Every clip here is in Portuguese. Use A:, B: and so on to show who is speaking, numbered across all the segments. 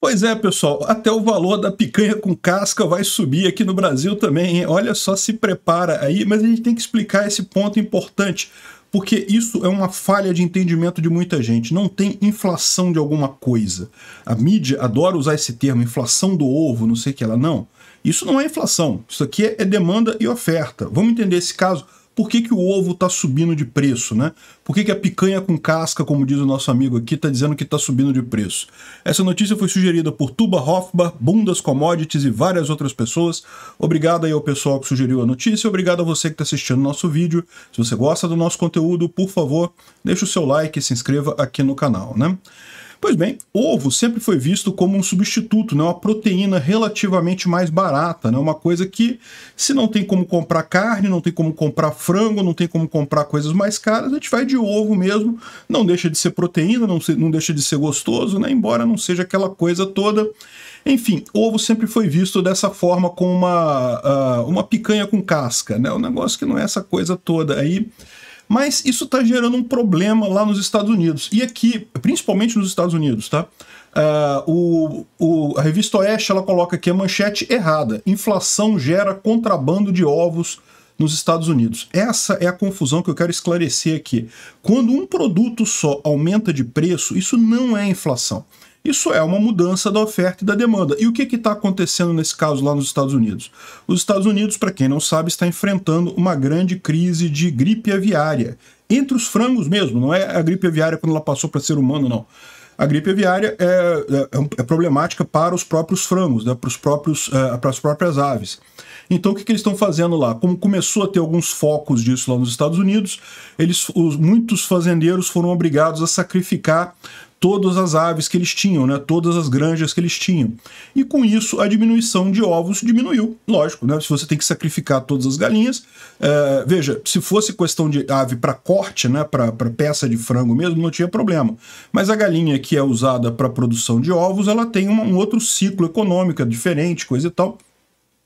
A: Pois é, pessoal, até o valor da picanha com casca vai subir aqui no Brasil também. Hein? Olha só, se prepara aí, mas a gente tem que explicar esse ponto importante, porque isso é uma falha de entendimento de muita gente. Não tem inflação de alguma coisa. A mídia adora usar esse termo, inflação do ovo, não sei o que ela não. Isso não é inflação. Isso aqui é demanda e oferta. Vamos entender esse caso por que, que o ovo está subindo de preço, né? Por que, que a picanha com casca, como diz o nosso amigo aqui, está dizendo que está subindo de preço? Essa notícia foi sugerida por Tuba Hofbar, Bundas Commodities e várias outras pessoas. Obrigado aí ao pessoal que sugeriu a notícia, obrigado a você que está assistindo nosso vídeo. Se você gosta do nosso conteúdo, por favor, deixa o seu like e se inscreva aqui no canal, né? Pois bem, ovo sempre foi visto como um substituto, né, uma proteína relativamente mais barata, né, uma coisa que se não tem como comprar carne, não tem como comprar frango, não tem como comprar coisas mais caras, a gente vai de ovo mesmo, não deixa de ser proteína, não, se, não deixa de ser gostoso, né, embora não seja aquela coisa toda. Enfim, ovo sempre foi visto dessa forma com uma, uh, uma picanha com casca, né, um negócio que não é essa coisa toda aí. Mas isso está gerando um problema lá nos Estados Unidos. E aqui, principalmente nos Estados Unidos, tá? Uh, o, o, a revista Oeste ela coloca aqui a manchete errada: inflação gera contrabando de ovos nos Estados Unidos. Essa é a confusão que eu quero esclarecer aqui. Quando um produto só aumenta de preço, isso não é inflação. Isso é uma mudança da oferta e da demanda. E o que está acontecendo nesse caso lá nos Estados Unidos? Os Estados Unidos, para quem não sabe, está enfrentando uma grande crise de gripe aviária. Entre os frangos mesmo, não é a gripe aviária quando ela passou para ser humano, não. A gripe aviária é, é, é, é problemática para os próprios frangos, né, para, os próprios, é, para as próprias aves. Então, o que, que eles estão fazendo lá? Como começou a ter alguns focos disso lá nos Estados Unidos, eles, os, muitos fazendeiros foram obrigados a sacrificar todas as aves que eles tinham, né? todas as granjas que eles tinham. E com isso, a diminuição de ovos diminuiu, lógico, né? se você tem que sacrificar todas as galinhas. É, veja, se fosse questão de ave para corte, né? para peça de frango mesmo, não tinha problema. Mas a galinha que é usada para produção de ovos, ela tem um outro ciclo econômico é diferente, coisa e tal.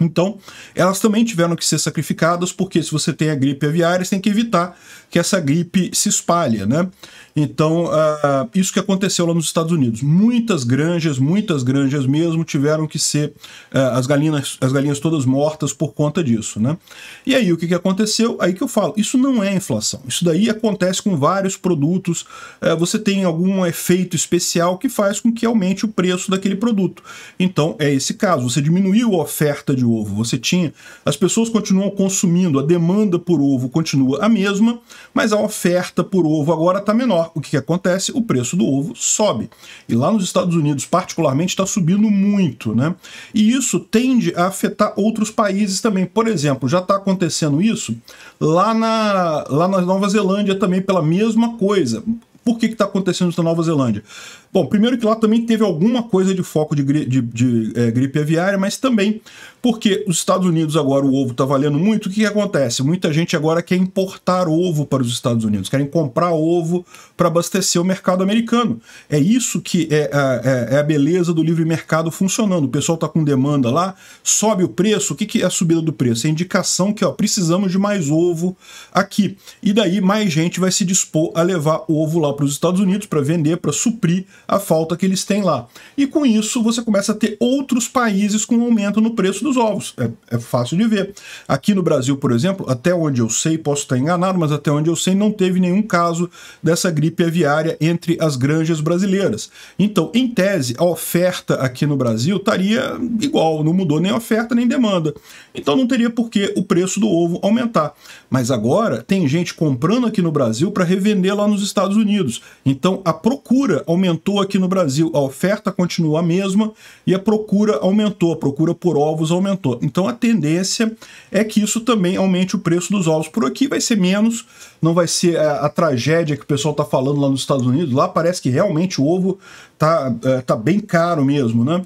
A: Então, elas também tiveram que ser sacrificadas, porque se você tem a gripe aviária, você tem que evitar que essa gripe se espalhe, né? Então, uh, isso que aconteceu lá nos Estados Unidos. Muitas granjas, muitas granjas mesmo, tiveram que ser uh, as, galinhas, as galinhas todas mortas por conta disso, né? E aí, o que, que aconteceu? Aí que eu falo, isso não é inflação. Isso daí acontece com vários produtos. Uh, você tem algum efeito especial que faz com que aumente o preço daquele produto. Então, é esse caso. Você diminuiu a oferta de de ovo você tinha, as pessoas continuam consumindo, a demanda por ovo continua a mesma, mas a oferta por ovo agora está menor. O que, que acontece? O preço do ovo sobe. E lá nos Estados Unidos, particularmente, está subindo muito, né? E isso tende a afetar outros países também. Por exemplo, já está acontecendo isso lá na, lá na Nova Zelândia também, pela mesma coisa por que está acontecendo isso na Nova Zelândia? Bom, primeiro que lá também teve alguma coisa de foco de, gri de, de é, gripe aviária, mas também porque os Estados Unidos agora o ovo está valendo muito, o que, que, acontece? Muita gente agora quer importar ovo para os Estados Unidos, querem comprar ovo para abastecer o mercado americano. É isso que é a, é, é, é a beleza do livre mercado funcionando. O pessoal está com demanda lá, sobe o preço. O que, que é a subida do preço? É indicação que ó, precisamos de mais ovo aqui. E daí mais gente vai se dispor a levar ovo lá para os Estados Unidos para vender, para suprir a falta que eles têm lá. E com isso você começa a ter outros países com aumento no preço dos ovos. É, é fácil de ver. Aqui no Brasil, por exemplo, até onde eu sei, posso estar enganado, mas até onde eu sei, não teve nenhum caso dessa gripe aviária entre as granjas brasileiras. Então, em tese, a oferta aqui no Brasil estaria igual, não mudou nem oferta nem demanda. Então não teria por que o preço do ovo aumentar. Mas agora tem gente comprando aqui no Brasil para revender lá nos Estados Unidos. Unidos. Então a procura aumentou aqui no Brasil, a oferta continua a mesma e a procura aumentou, a procura por ovos aumentou. Então a tendência é que isso também aumente o preço dos ovos. Por aqui vai ser menos, não vai ser a, é, a tragédia que o pessoal está falando lá nos Estados Unidos. Lá parece que realmente o ovo tá, é, tá bem caro mesmo, né?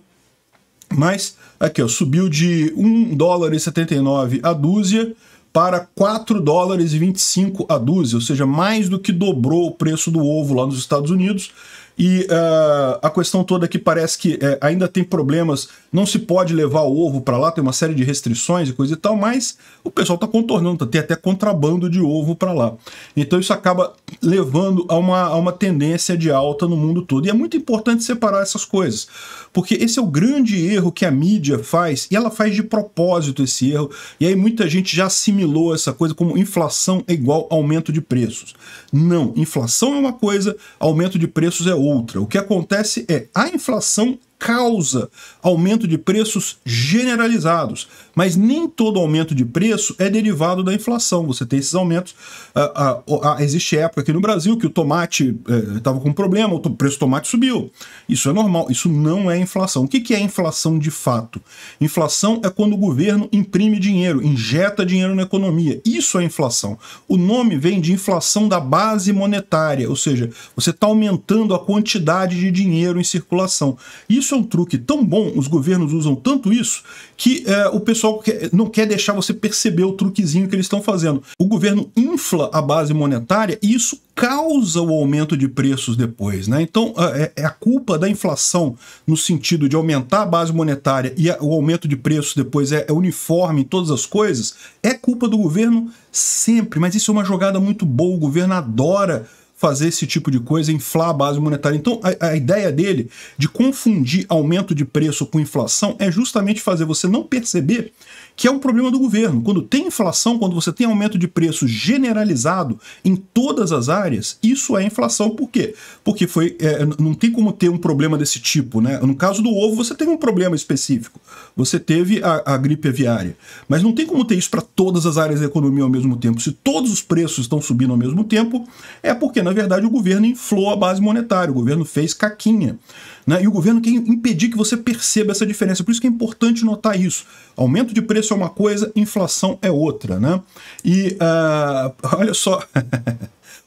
A: Mas aqui ó, subiu de 1 dólar e 79 a dúzia para 4 dólares e 25 a dúzia, ou seja, mais do que dobrou o preço do ovo lá nos Estados Unidos e uh, a questão toda aqui é parece que eh, ainda tem problemas, não se pode levar o ovo para lá, tem uma série de restrições e coisa e tal, mas o pessoal está contornando, tá, tem até contrabando de ovo para lá. Então isso acaba levando a uma, a uma tendência de alta no mundo todo. E é muito importante separar essas coisas, porque esse é o grande erro que a mídia faz, e ela faz de propósito esse erro, e aí muita gente já assimilou essa coisa como inflação é igual aumento de preços. Não, inflação é uma coisa, aumento de preços é outra outra. O que acontece é a inflação causa aumento de preços generalizados. Mas nem todo aumento de preço é derivado da inflação. Você tem esses aumentos. Ah, ah, ah, existe época aqui no Brasil que o tomate estava eh, com problema, o preço do tomate subiu. Isso é normal, isso não é inflação. O que, que é inflação de fato? Inflação é quando o governo imprime dinheiro, injeta dinheiro na economia. Isso é inflação. O nome vem de inflação da base monetária, ou seja, você está aumentando a quantidade de dinheiro em circulação. Isso isso é um truque tão bom, os governos usam tanto isso, que é, o pessoal quer, não quer deixar você perceber o truquezinho que eles estão fazendo. O governo infla a base monetária e isso causa o aumento de preços depois. Né? Então, é, é, é a culpa da inflação no sentido de aumentar a base monetária e o aumento de preços depois é, é, uniforme em todas as coisas, é culpa do governo sempre. Mas isso é uma jogada muito boa. O governo adora fazer esse tipo de coisa, inflar a base monetária. Então, a, a, ideia dele de confundir aumento de preço com inflação é justamente fazer você não perceber que é um problema do governo. Quando tem inflação, quando você tem aumento de preço generalizado em todas as áreas, isso é inflação. Por quê? Porque foi, é, não tem como ter um problema desse tipo. Né? No caso do ovo, você teve um problema específico. Você teve a, a gripe aviária. Mas não tem como ter isso para todas as áreas da economia ao mesmo tempo. Se todos os preços estão subindo ao mesmo tempo, é porque, na verdade, o governo inflou a base monetária, o governo fez caquinha. Né? E o governo quer impedir que você perceba essa diferença. Por isso que é importante notar isso. Aumento de preço preço é uma coisa, inflação é outra, né? E uh, olha só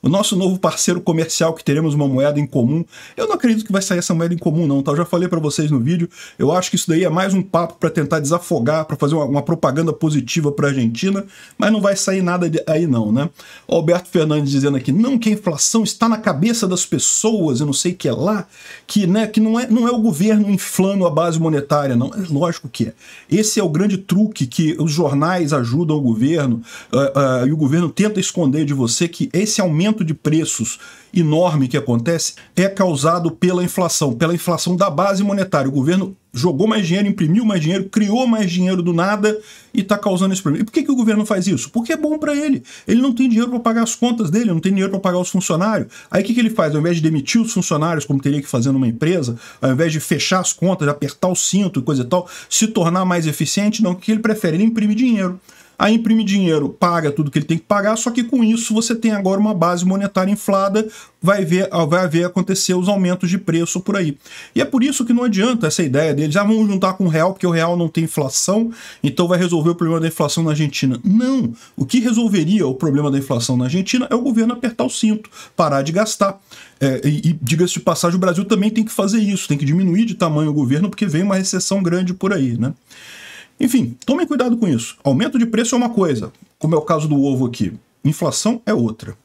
A: o nosso novo parceiro comercial que teremos uma moeda em comum. Eu não acredito que vai sair essa moeda em comum não, tá? Eu já falei para vocês no vídeo, eu acho que isso daí é mais um papo para tentar desafogar, para fazer uma, uma, propaganda positiva para Argentina, mas não vai sair nada de, aí não, né? Alberto Fernandes dizendo aqui, não que a inflação está na cabeça das pessoas, eu não sei o que é lá, que, né, que não, é, não é o governo inflando a base monetária, não. É lógico que é. Esse é o grande truque que os jornais ajudam o governo uh, uh, e o governo tenta esconder de você que esse aumento aumento de preços enorme que acontece é causado pela inflação, pela inflação da base monetária. O governo jogou mais dinheiro, imprimiu mais dinheiro, criou mais dinheiro do nada e está causando esse problema. E por que, que o governo faz isso? Porque é bom para ele. Ele não tem dinheiro para pagar as contas dele, não tem dinheiro para pagar os funcionários. Aí o que, que ele faz? Ao invés de demitir os funcionários, como teria que fazer numa empresa, ao invés de fechar as contas, apertar o cinto e coisa e tal, se tornar mais eficiente, não, o que ele prefere? Ele imprime dinheiro. Aí imprime dinheiro, paga tudo que ele tem que pagar, só que com isso você tem agora uma base monetária inflada, vai ver, ah, vai ver acontecer os aumentos de preço por aí. E é por isso que não adianta essa ideia deles, ah, vamos juntar com o real, porque o real não tem inflação, então vai resolver o problema da inflação na Argentina. Não! O que resolveria o problema da inflação na Argentina é o governo apertar o cinto, parar de gastar. É, e, e diga-se de passagem, o Brasil também tem que fazer isso, tem que diminuir de tamanho o governo, porque vem uma recessão grande por aí, né? Enfim, tome cuidado com isso. Aumento de preço é uma coisa, como é o caso do ovo aqui. Inflação é outra.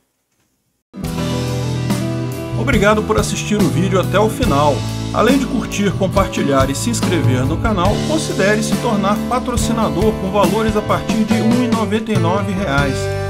A: Obrigado por assistir o vídeo até o final. Além de curtir, compartilhar e se inscrever no canal, considere se tornar patrocinador com valores a partir de R$ 1,99